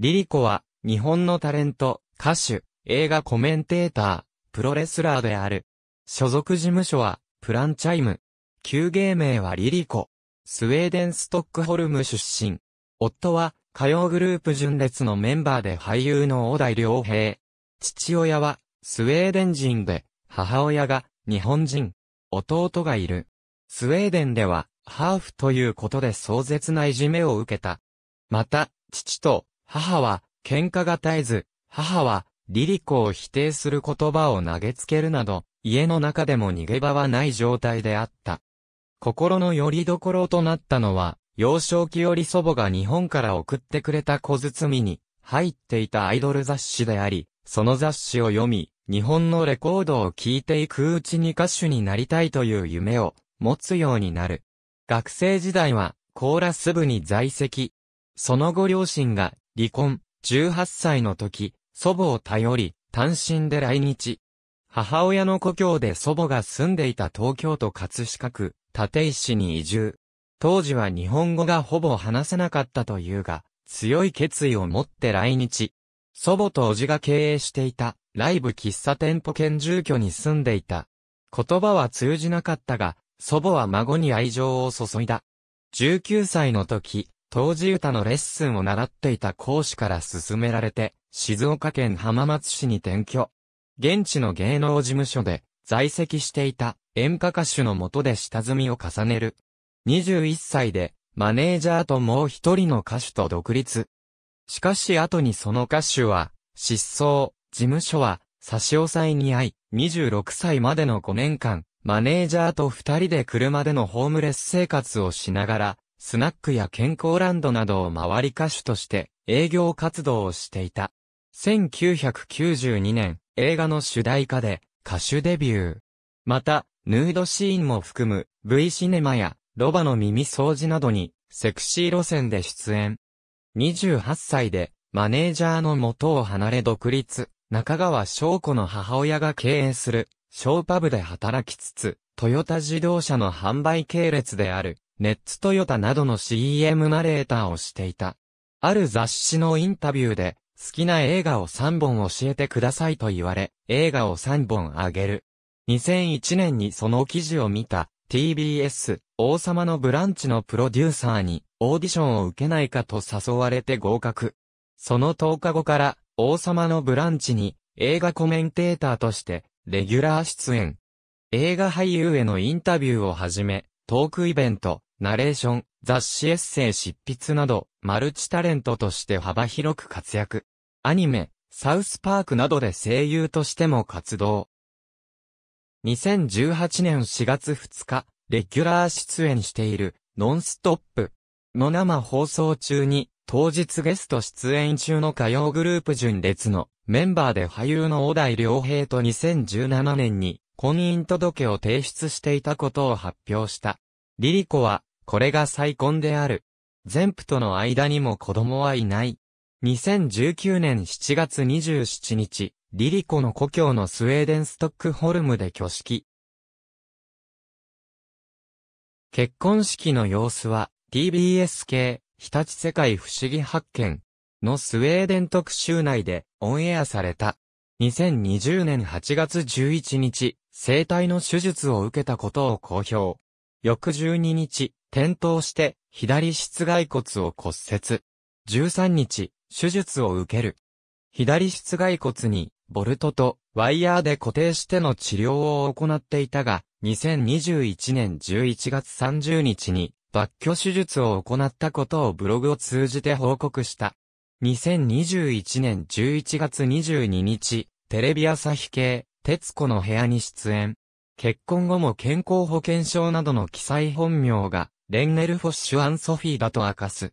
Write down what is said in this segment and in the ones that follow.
リリコは、日本のタレント、歌手、映画コメンテーター、プロレスラーである。所属事務所は、プランチャイム。旧芸名はリリコ。スウェーデンストックホルム出身。夫は、歌謡グループ純烈のメンバーで俳優の小田良平。父親は、スウェーデン人で、母親が、日本人。弟がいる。スウェーデンでは、ハーフということで壮絶ないじめを受けた。また、父と母は喧嘩が絶えず、母はリリコを否定する言葉を投げつけるなど、家の中でも逃げ場はない状態であった。心の拠り所となったのは、幼少期より祖母が日本から送ってくれた小包に入っていたアイドル雑誌であり、その雑誌を読み、日本のレコードを聴いていくうちに歌手になりたいという夢を持つようになる。学生時代はコーラス部に在籍。その後両親が離婚、18歳の時、祖母を頼り、単身で来日。母親の故郷で祖母が住んでいた東京都葛飾区、立石に移住。当時は日本語がほぼ話せなかったというが、強い決意を持って来日。祖母と叔父が経営していた、ライブ喫茶店舗兼住居に住んでいた。言葉は通じなかったが、祖母は孫に愛情を注いだ。19歳の時、当時歌のレッスンを習っていた講師から勧められて、静岡県浜松市に転居。現地の芸能事務所で在籍していた演歌歌手のもとで下積みを重ねる。21歳でマネージャーともう一人の歌手と独立。しかし後にその歌手は失踪、事務所は差し押さえに遭い、26歳までの5年間、マネージャーと二人で車でのホームレス生活をしながら、スナックや健康ランドなどを回り歌手として営業活動をしていた。1992年、映画の主題歌で歌手デビュー。また、ヌードシーンも含む V シネマやロバの耳掃除などにセクシー路線で出演。28歳でマネージャーの元を離れ独立、中川翔子の母親が経営するショーパブで働きつつ、トヨタ自動車の販売系列であるネッツトヨタなどの CM ナレーターをしていた。ある雑誌のインタビューで、好きな映画を3本教えてくださいと言われ、映画を3本あげる。2001年にその記事を見た TBS 王様のブランチのプロデューサーにオーディションを受けないかと誘われて合格。その10日後から王様のブランチに映画コメンテーターとしてレギュラー出演。映画俳優へのインタビューをはじめ、トークイベント、ナレーション、雑誌エッセイ執筆など、マルチタレントとして幅広く活躍。アニメ、サウスパークなどで声優としても活動。2018年4月2日、レギュラー出演している、ノンストップの生放送中に、当日ゲスト出演中の歌謡グループ純烈のメンバーで俳優の小田井良平と2017年に婚姻届を提出していたことを発表した。リリコはこれが再婚である。全部との間にも子供はいない。2019年7月27日、リリコの故郷のスウェーデンストックホルムで挙式。結婚式の様子は TBS 系日立世界不思議発見のスウェーデン特集内でオンエアされた。2020年8月11日、生体の手術を受けたことを公表。翌12日、転倒して左室外骨を骨折。13日、手術を受ける。左室外骨にボルトとワイヤーで固定しての治療を行っていたが、2021年11月30日に抜去手術を行ったことをブログを通じて報告した。2021年11月22日、テレビ朝日系、徹子の部屋に出演。結婚後も健康保険証などの記載本名がレンネル・フォッシュ・アン・ソフィーだと明かす。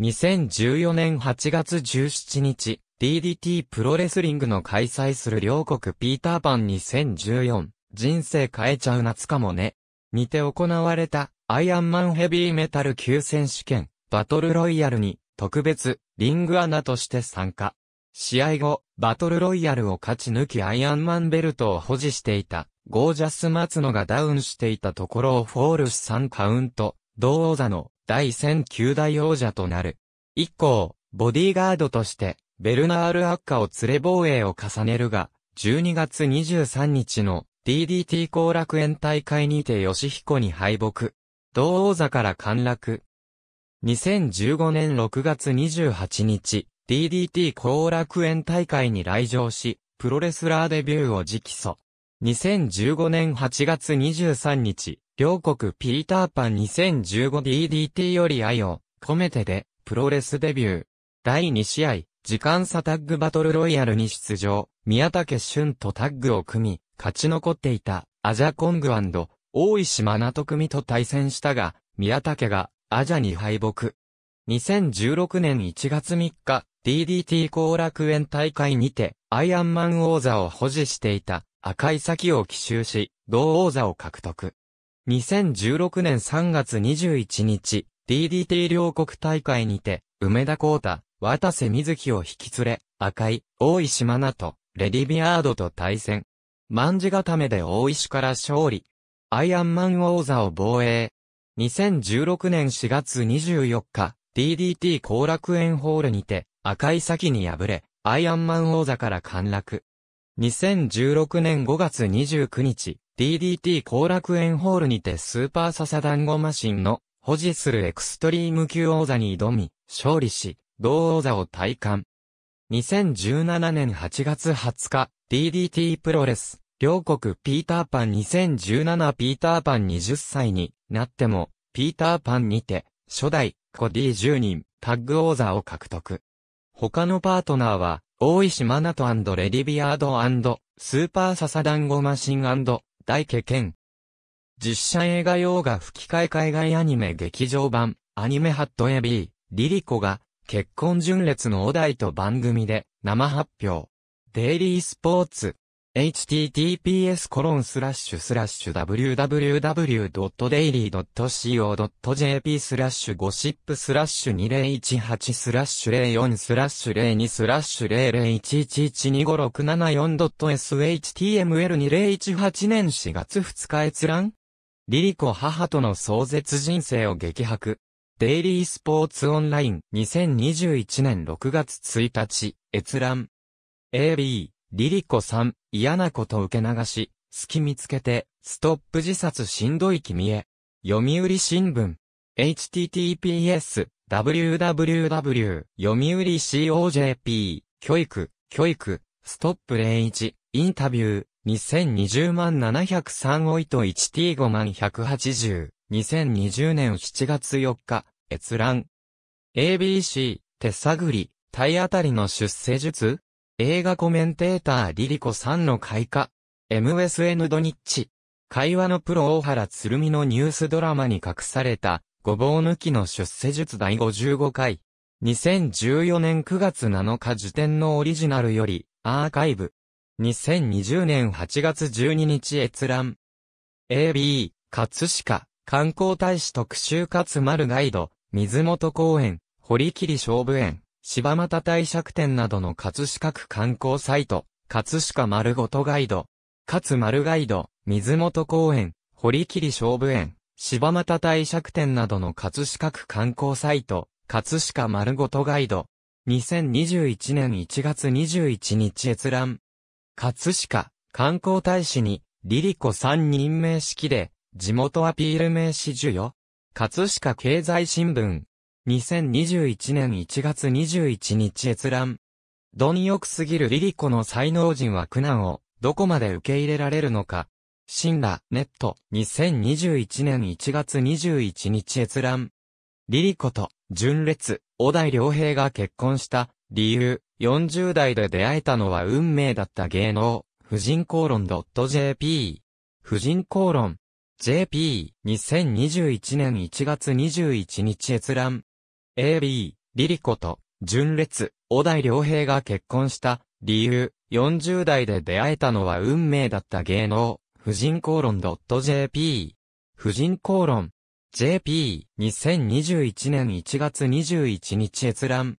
2014年8月17日、DDT プロレスリングの開催する両国ピーターパン2014、人生変えちゃう夏かもね。にて行われた、アイアンマンヘビーメタル級選手権、バトルロイヤルに、特別、リングアナとして参加。試合後、バトルロイヤルを勝ち抜きアイアンマンベルトを保持していた、ゴージャス松野がダウンしていたところをフォールス3カウント、同王座の第1 0 0 9代王者となる。以降、ボディーガードとして、ベルナール・アッカを連れ防衛を重ねるが、12月23日の DDT 後楽園大会にて吉彦に敗北。同王座から陥落。2015年6月28日、DDT 後楽園大会に来場し、プロレスラーデビューを直訴。2015年8月23日、両国ピーターパン 2015DDT より愛を込めてで、プロレスデビュー。第2試合、時間差タッグバトルロイヤルに出場、宮武俊とタッグを組み、勝ち残っていた、アジャコング大石真名と組と対戦したが、宮武が、アジャに敗北。2016年1月3日、DDT 後楽園大会にて、アイアンマン王座を保持していた赤い先を奇襲し、同王座を獲得。2016年3月21日、DDT 両国大会にて、梅田光太、渡瀬瑞希を引き連れ、赤い、大石真奈と、レディビアードと対戦。万字固めで大石から勝利。アイアンマン王座を防衛。2016年4月24日、DDT 後楽園ホールにて、赤い先に敗れ、アイアンマン王座から陥落。2016年5月29日、DDT 後楽園ホールにてスーパーササダンゴマシンの保持するエクストリーム級王座に挑み、勝利し、同王座を体感。2017年8月20日、DDT プロレス、両国ピーターパン2017ピーターパン20歳になっても、ピーターパンにて、初代コディ1 0人、タッグ王座を獲得。他のパートナーは、大石マナトレディビアードスーパーササダンゴマシン大ケケン。実写映画洋画吹き替え海外アニメ劇場版、アニメハットエビー、リリコが、結婚順列のお題と番組で、生発表。デイリースポーツ、https://www.daily.co.jp g o s シ i p 2018 04スラッシ02スラ0011125674 .shtml2018 年4月2日閲覧リリコ母との壮絶人生を激白。デイリースポーツオンライン2021年6月1日閲覧 AB リリコさん、嫌なこと受け流し、隙見つけて、ストップ自殺しんどい君へ。読売新聞。https, www, 読売 COJP、教育、教育、ストップ01、インタビュー、2020万703オイト 1T5 万180、2020年7月4日、閲覧。ABC、手探り、体当たりの出世術映画コメンテーターリリコさんの開花。MSN ドニッチ。会話のプロ大原鶴見のニュースドラマに隠された、ごぼう抜きの出世術第55回。2014年9月7日受点のオリジナルより、アーカイブ。2020年8月12日閲覧。AB、葛飾、観光大使特集かつ丸ガイド、水元公園、堀切勝負園。柴又帝釈店などの葛飾区観光サイト、葛飾丸ごとガイド、葛丸ガイド、水元公園、堀切勝負園、柴又帝釈店などの葛飾区観光サイト、葛飾丸ごとガイド。2021年1月21日閲覧。葛飾観光大使に、リリコ3任命式で、地元アピール名詞授与。葛飾経済新聞、2021年1月21日閲覧。どよくすぎるリリコの才能人は苦難をどこまで受け入れられるのか。シンラ、ネット、2021年1月21日閲覧。リリコと、純烈、小田良平が結婚した理由、40代で出会えたのは運命だった芸能、婦人公論 .jp。婦人公論 .jp2021 年1月21日閲覧。AB、リリコと、純烈、小田良平が結婚した、理由、40代で出会えたのは運命だった芸能、婦人公論 .jp。婦人公論 .jp。2021年1月21日閲覧。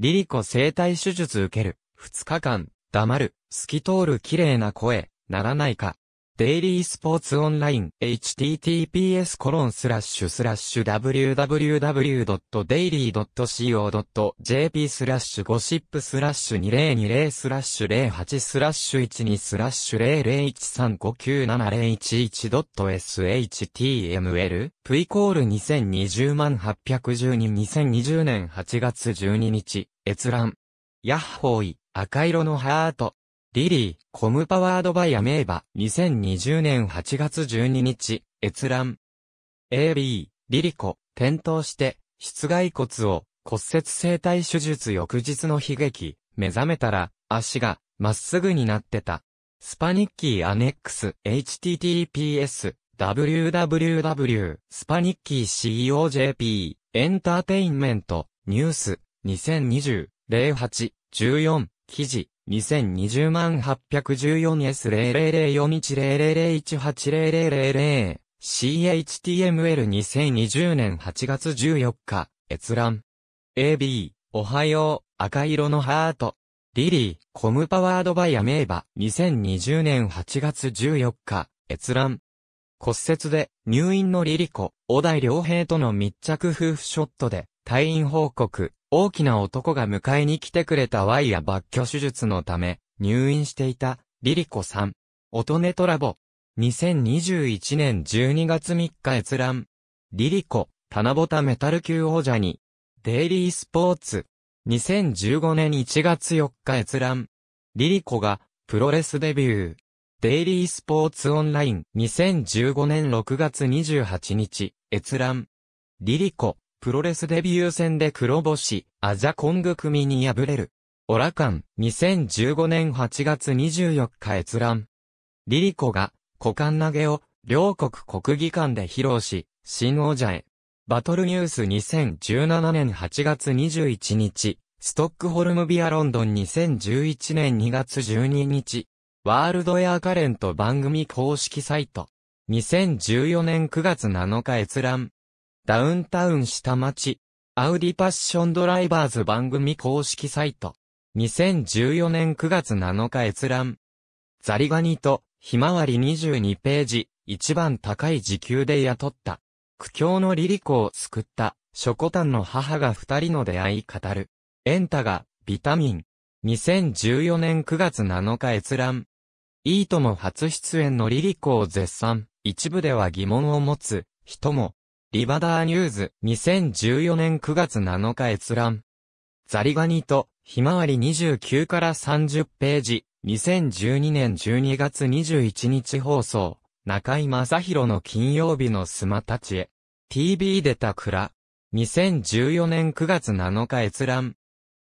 リリコ生体手術受ける。2日間、黙る。透き通る綺麗な声、ならないか。デイリースポーツオンライン https コロンスラッシュスラッシュ www.daily.co.jp スラッシュゴシップスラッシュ2020スラッシュ08スラッシュ12スラッシュ0 0 1 3 5 9 7 0 1 1 s h t m l プイコール2020万812 2020年8月12日閲覧ヤッホーイ赤色のハートリリー、コムパワードバイアメーバ、2020年8月12日、閲覧。AB、リリコ、転倒して、室外骨を骨折生体手術翌日の悲劇、目覚めたら、足が、まっすぐになってた。スパニッキーアネックス、https、www、スパニッキー COJP、エンターテインメント、ニュース、2020、08、14、記事、2020万8 1 4 s 0 0 0 4 1 0 0 0 1 8 0 0 0 CHTML2020 年8月14日閲覧 AB おはよう赤色のハートリリーコムパワードバイアメーバ2020年8月14日閲覧骨折で入院のリリコ小田良平との密着夫婦ショットで退院報告大きな男が迎えに来てくれたワイや抜去手術のため、入院していた、リリコさん。音音トラボ。2021年12月3日閲覧。リリコ、七ボタメタル級王者に。デイリースポーツ。2015年1月4日閲覧。リリコが、プロレスデビュー。デイリースポーツオンライン2015年6月28日、閲覧。リリコ、プロレスデビュー戦で黒星、アジャコング組に敗れる。オラカン、2015年8月24日閲覧。リリコが、股間投げを、両国国技館で披露し、新王者へ。バトルニュース2017年8月21日、ストックホルムビアロンドン2011年2月12日、ワールドエアカレント番組公式サイト、2014年9月7日閲覧。ダウンタウン下町、アウディパッションドライバーズ番組公式サイト。2014年9月7日閲覧。ザリガニと、ひまわり22ページ、一番高い時給で雇った。苦境のリリコを救った、ショコタンの母が二人の出会い語る。エンタが、ビタミン。2014年9月7日閲覧。イートも初出演のリリコを絶賛、一部では疑問を持つ、人も、リバダーニューズ、2014年9月7日閲覧。ザリガニと、ひまわり29から30ページ、2012年12月21日放送、中井正宏の金曜日のスマたちへ。TV 出た蔵。2014年9月7日閲覧。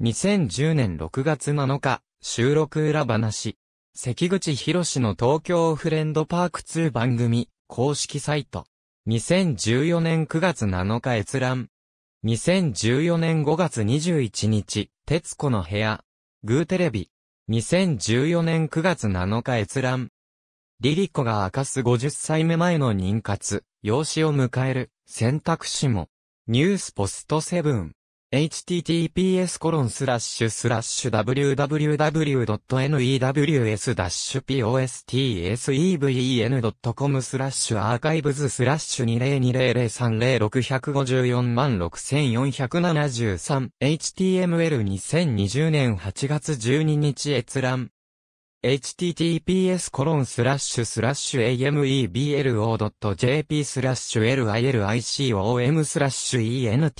2010年6月7日、収録裏話。関口博の東京フレンドパーク2番組、公式サイト。2014年9月7日閲覧。2014年5月21日、徹子の部屋。グーテレビ。2014年9月7日閲覧。リリコが明かす50歳目前の妊活、養子を迎える、選択肢も。ニュースポストセブン。https コロンスラッシュスラッシュ www.news-postseven.com スラッシュアーカイブズスラッシュ2020030654万 6473html2020 年8月12日閲覧 https://ameblo.jp スラッシュ lilicom スラッシュ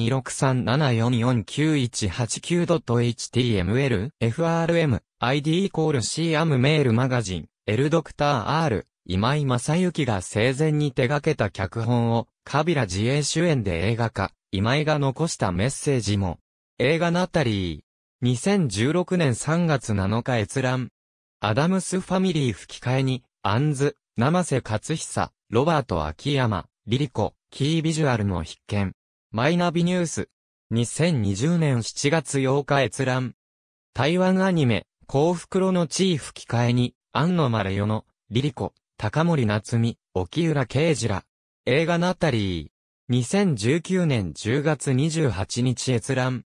entry-1263744918.html frm id イコール cam メールマガジン l ドクター r 今井正幸が生前に手掛けた脚本をカビラ自衛主演で映画化今井が残したメッセージも映画ナタリー2016年3月7日閲覧。アダムスファミリー吹き替えに、アンズ、生瀬勝久、ロバート秋山、リリコ、キービジュアルの必見。マイナビニュース。2020年7月8日閲覧。台湾アニメ、幸福路の地位吹き替えに、安野丸世の、リリコ、高森夏美、沖浦慶二ら。映画ナタリー。2019年10月28日閲覧。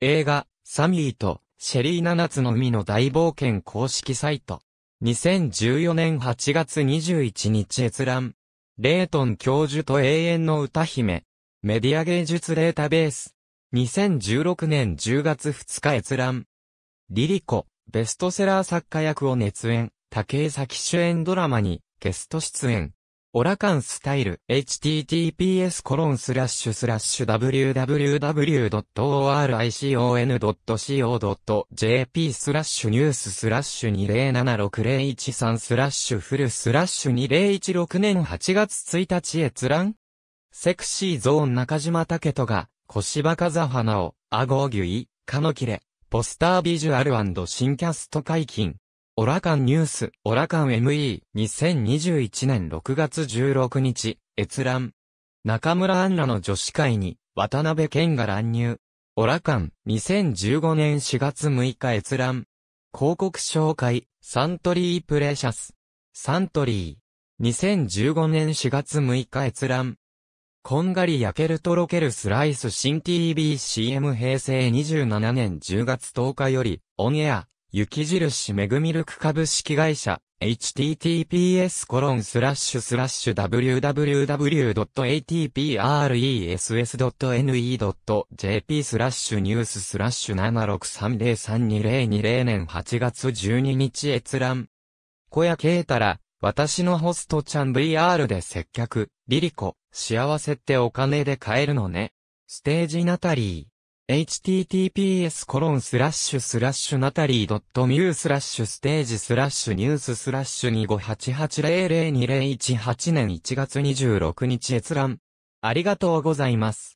映画、サミーとシェリー7つの海の大冒険公式サイト。2014年8月21日閲覧。レイトン教授と永遠の歌姫。メディア芸術データベース。2016年10月2日閲覧。リリコ、ベストセラー作家役を熱演。竹江崎主演ドラマに、ゲスト出演。オラカンスタイル、https://www.oricon.co.jp コロンススララッッシシュュスラッシュニューススラッシュ207601スラッシュフルスラッシュ2016年8月1日閲覧セクシーゾーン中島武人が、腰バカザ花を、アゴギュイ、カノキレ、ポスタービジュアル新キャスト解禁。オラカンニュース、オラカン ME、2021年6月16日、閲覧。中村アンナの女子会に、渡辺健が乱入。オラカン、2015年4月6日閲覧。広告紹介、サントリープレシャス。サントリー。2015年4月6日閲覧。こんがり焼けるとろけるスライス新 t v c m 平成27年10月10日より、オンエア、雪印メグミルク株式会社、https コロンスラッシュスラッシュ www.atpress.ne.jp スラッシュニューススラッシュ763032020年8月12日閲覧。小屋慶太ら、私のホストちゃん VR で接客、リリコ、幸せってお金で買えるのね。ステージナタリー。https コロンスラッシュスラッシュナタリー .mu スラッシュステージスラッシュニューススラッシュ258800201 8年1月26日閲覧。ありがとうございます。